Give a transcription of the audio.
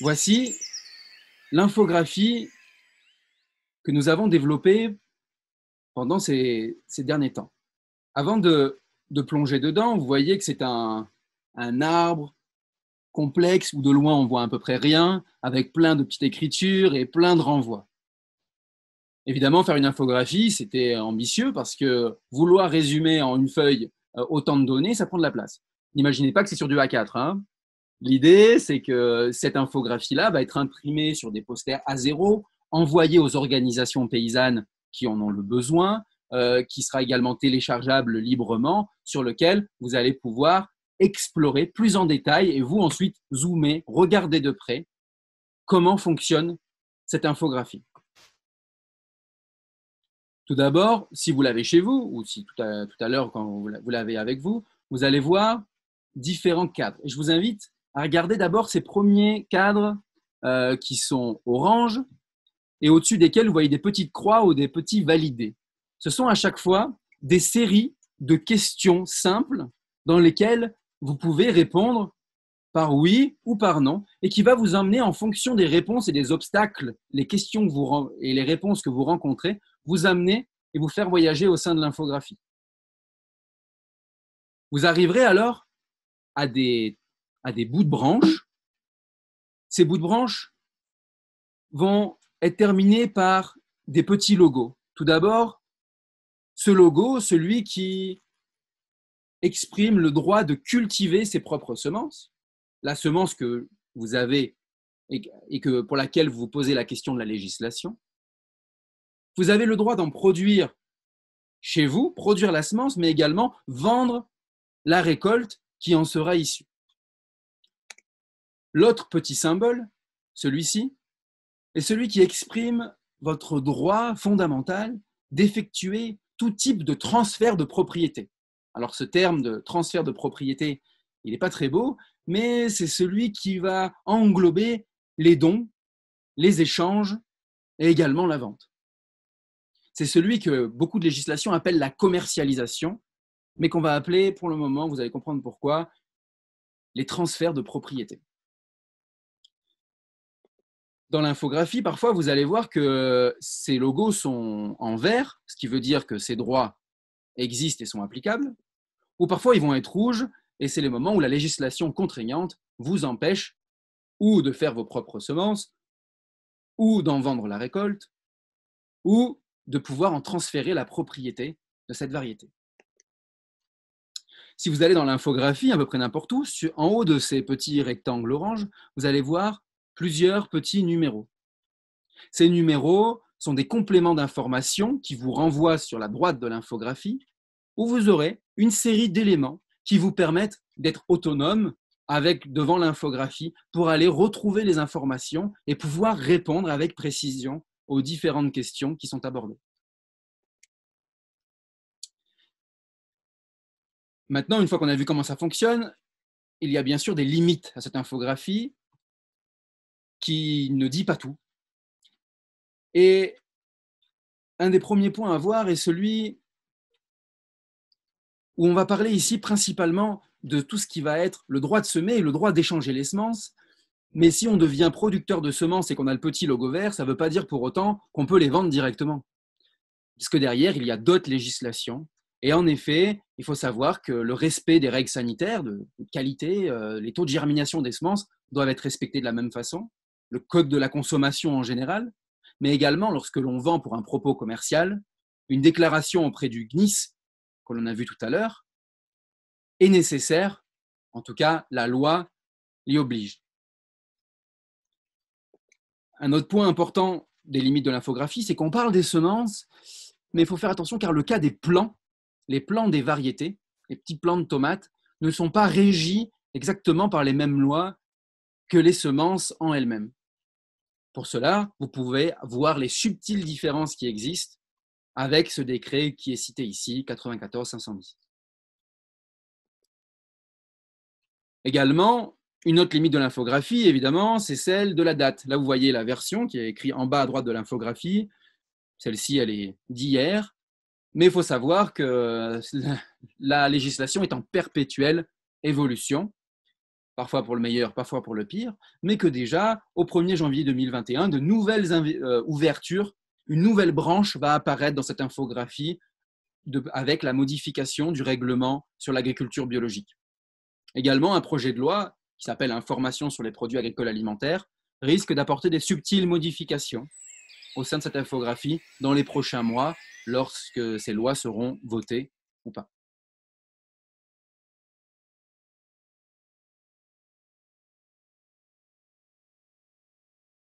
Voici l'infographie que nous avons développée pendant ces, derniers temps. Avant de, plonger dedans, vous voyez que c'est un, arbre complexe où de loin on voit à peu près rien, avec plein de petites écritures et plein de renvois. Évidemment, faire une infographie, c'était ambitieux parce que vouloir résumer en une feuille euh, autant de données, ça prend de la place. N'imaginez pas que c'est sur du A4. L'idée, c'est que cette infographie-là va être imprimée sur des posters à zéro, envoyée aux organisations paysannes qui en ont le besoin, euh, qui sera également téléchargeable librement, sur lequel vous allez pouvoir explorer plus en détail et vous ensuite zoomer, regarder de près comment fonctionne cette infographie. Tout d'abord, si vous l'avez chez vous, ou si tout à, tout à l'heure quand vous l'avez avec vous, vous allez voir différents cadres. Et je vous invite Regardez d'abord ces premiers cadres euh, qui sont orange et au-dessus desquels vous voyez des petites croix ou des petits validés. Ce sont à chaque fois des séries de questions simples dans lesquelles vous pouvez répondre par oui ou par non et qui va vous amener en fonction des réponses et des obstacles, les questions et les réponses que vous rencontrez, vous amener et vous faire voyager au sein de l'infographie. Vous arriverez alors à des à des bouts de branches. Ces bouts de branches vont être terminés par des petits logos. Tout d'abord, ce logo, celui qui exprime le droit de cultiver ses propres semences. La semence que vous avez et que, pour laquelle vous posez la question de la législation. Vous avez le droit d'en produire chez vous, produire la semence, mais également vendre la récolte qui en sera issue. L'autre petit symbole, celui-ci, est celui qui exprime votre droit fondamental d'effectuer tout type de transfert de propriété. Alors ce terme de transfert de propriété, il n'est pas très beau, mais c'est celui qui va englober les dons, les échanges et également la vente. C'est celui que beaucoup de législations appellent la commercialisation, mais qu'on va appeler pour le moment, vous allez comprendre pourquoi, les transferts de propriété dans l'infographie, parfois, vous allez voir que ces logos sont en vert, ce qui veut dire que ces droits existent et sont applicables, ou parfois ils vont être rouges, et c'est les moments où la législation contraignante vous empêche ou de faire vos propres semences, ou d'en vendre la récolte, ou de pouvoir en transférer la propriété de cette variété. Si vous allez dans l'infographie, à peu près n'importe où, en haut de ces petits rectangles orange, vous allez voir plusieurs petits numéros. Ces numéros sont des compléments d'informations qui vous renvoient sur la droite de l'infographie, où vous aurez une série d'éléments qui vous permettent d'être autonome avec devant l'infographie pour aller retrouver les informations et pouvoir répondre avec précision aux différentes questions qui sont abordées. Maintenant, une fois qu'on a vu comment ça fonctionne, il y a bien sûr des limites à cette infographie qui ne dit pas tout. Et un des premiers points à voir est celui où on va parler ici principalement de tout ce qui va être le droit de semer et le droit d'échanger les semences. Mais si on devient producteur de semences et qu'on a le petit logo vert, ça ne veut pas dire pour autant qu'on peut les vendre directement. Parce que derrière, il y a d'autres législations. Et en effet, il faut savoir que le respect des règles sanitaires, de qualité, euh, les taux de germination des semences doivent être respectés de la même façon le code de la consommation en général, mais également lorsque l'on vend pour un propos commercial, une déclaration auprès du GNIS, que l'on a vu tout à l'heure, est nécessaire, en tout cas la loi l'y oblige. Un autre point important des limites de l'infographie, c'est qu'on parle des semences, mais il faut faire attention car le cas des plants, les plants des variétés, les petits plants de tomates, ne sont pas régis exactement par les mêmes lois que les semences en elles-mêmes. Pour cela, vous pouvez voir les subtiles différences qui existent avec ce décret qui est cité ici, 94-510. Également, une autre limite de l'infographie, évidemment, c'est celle de la date. Là, vous voyez la version qui est écrite en bas à droite de l'infographie. Celle-ci, elle est d'hier. Mais il faut savoir que la législation est en perpétuelle évolution parfois pour le meilleur, parfois pour le pire, mais que déjà, au 1er janvier 2021, de nouvelles euh, ouvertures, une nouvelle branche va apparaître dans cette infographie avec la modification du règlement sur l'agriculture biologique. Également, un projet de loi qui s'appelle Information sur les produits agricoles alimentaires risque d'apporter des subtiles modifications au sein de cette infographie dans les prochains mois lorsque ces lois seront votées ou pas.